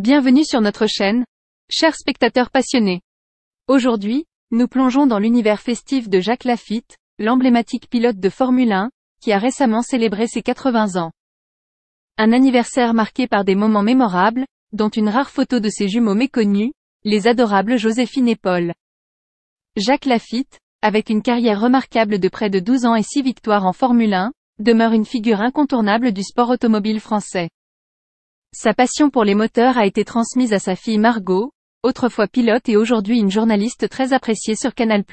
Bienvenue sur notre chaîne, chers spectateurs passionnés. Aujourd'hui, nous plongeons dans l'univers festif de Jacques Lafitte, l'emblématique pilote de Formule 1, qui a récemment célébré ses 80 ans. Un anniversaire marqué par des moments mémorables, dont une rare photo de ses jumeaux méconnus, les adorables Joséphine et Paul. Jacques Lafitte, avec une carrière remarquable de près de 12 ans et 6 victoires en Formule 1, demeure une figure incontournable du sport automobile français. Sa passion pour les moteurs a été transmise à sa fille Margot, autrefois pilote et aujourd'hui une journaliste très appréciée sur Canal+.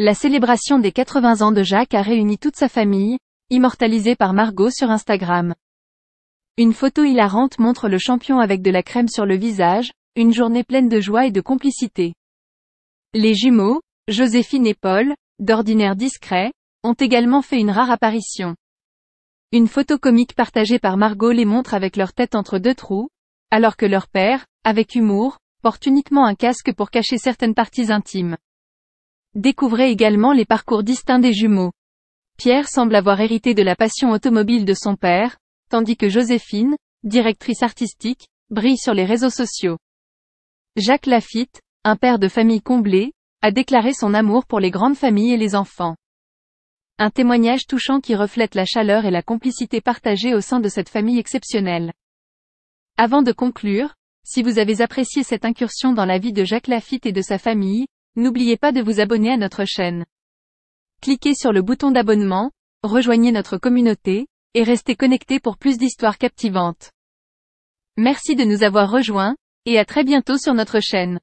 La célébration des 80 ans de Jacques a réuni toute sa famille, immortalisée par Margot sur Instagram. Une photo hilarante montre le champion avec de la crème sur le visage, une journée pleine de joie et de complicité. Les jumeaux, Joséphine et Paul, d'ordinaire discrets, ont également fait une rare apparition. Une photo comique partagée par Margot les montre avec leur tête entre deux trous, alors que leur père, avec humour, porte uniquement un casque pour cacher certaines parties intimes. Découvrez également les parcours distincts des jumeaux. Pierre semble avoir hérité de la passion automobile de son père, tandis que Joséphine, directrice artistique, brille sur les réseaux sociaux. Jacques Lafitte, un père de famille comblé, a déclaré son amour pour les grandes familles et les enfants. Un témoignage touchant qui reflète la chaleur et la complicité partagée au sein de cette famille exceptionnelle. Avant de conclure, si vous avez apprécié cette incursion dans la vie de Jacques Lafitte et de sa famille, n'oubliez pas de vous abonner à notre chaîne. Cliquez sur le bouton d'abonnement, rejoignez notre communauté, et restez connectés pour plus d'histoires captivantes. Merci de nous avoir rejoints, et à très bientôt sur notre chaîne.